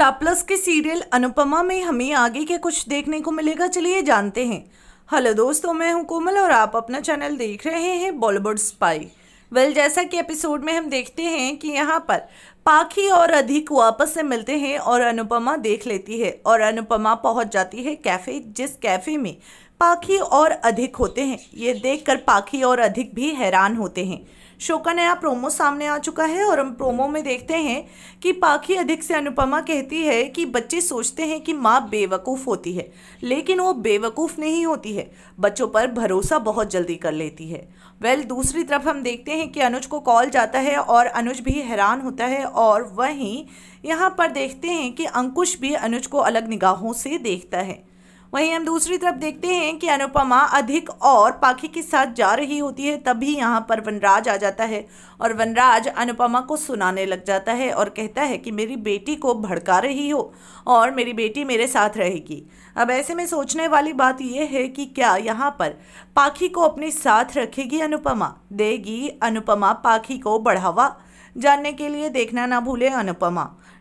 plus के serial Anupama में हमें आगे क्या कुछ देखने को मिलेगा चलिए जानते हैं हेलो दोस्तों मैं हूं कोमल और आप अपना चैनल देख रहे हैं बॉलीवुड स्पाई वेल जैसा कि एपिसोड में हम देखते हैं कि यहाँ पर पाखी और अधिक वापस से मिलते हैं और अनुपमा देख लेती है और अनुपमा पहुंच जाती है कैफ़े जिस कैफ़े में पाखी और अधिक होते हैं ये देखकर पाखी और अधिक भी हैरान होते हैं शो का नया प्रोमो सामने आ चुका है और हम प्रोमो में देखते हैं कि पाखी अधिक से अनुपमा कहती है कि बच्चे सोचते हैं कि माँ बेवकूफ़ होती है लेकिन वो बेवकूफ़ नहीं होती है बच्चों पर भरोसा बहुत जल्दी कर लेती है वेल दूसरी तरफ हम देखते हैं कि अनुज को कॉल जाता है और अनुज भी हैरान होता है और वहीं यहाँ पर देखते हैं कि अंकुश भी अनुज को अलग निगाहों से देखता है वहीं हम दूसरी तरफ देखते हैं कि अनुपमा अधिक और पाखी के साथ जा रही होती है तभी यहाँ पर वनराज आ जाता है और वनराज अनुपमा को सुनाने लग जाता है और कहता है कि मेरी बेटी को भड़का रही हो और मेरी बेटी मेरे साथ रहेगी अब ऐसे में सोचने वाली बात यह है कि क्या यहाँ पर पाखी को अपने साथ रखेगी अनुपमा देगी अनुपमा पाखी को बढ़ावा जानने के लिए देखना ना भूलें अनुपमा